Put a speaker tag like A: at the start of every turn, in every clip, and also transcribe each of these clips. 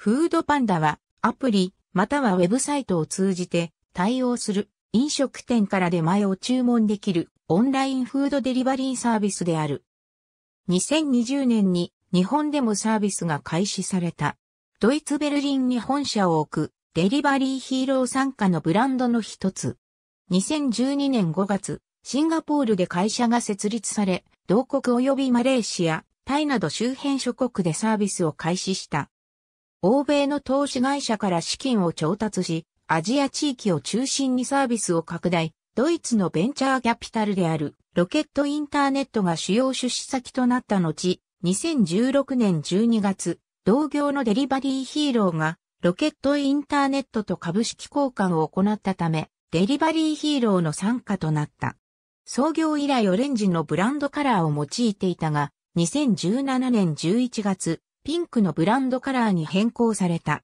A: フードパンダはアプリまたはウェブサイトを通じて対応す
B: る飲食店から出前を注文できるオンラインフードデリバリーサービスである。2020年に日本でもサービスが開始された。ドイツベルリンに本社を置くデリバリーヒーロー参加のブランドの一つ。2012年5月、シンガポールで会社が設立され、同国及びマレーシア、タイなど周辺諸国でサービスを開始した。欧米の投資会社から資金を調達し、アジア地域を中心にサービスを拡大、ドイツのベンチャーキャピタルであるロケットインターネットが主要出資先となった後、2016年12月、同業のデリバリーヒーローがロケットインターネットと株式交換を行ったため、デリバリーヒーローの参加となった。創業以来オレンジのブランドカラーを用いていたが、2017年11月、ピンクのブランドカラーに変更された。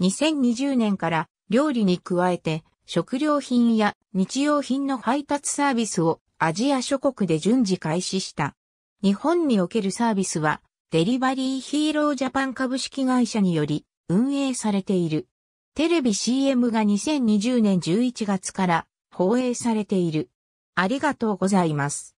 B: 2020年から料理に加えて食料品や日用品の配達サービスをアジア諸国で順次開始した。日本におけるサービスはデリバリーヒーロージャパン株式会社により運営されている。テレビ CM が2020年11月
A: から放映されている。ありがとうございます。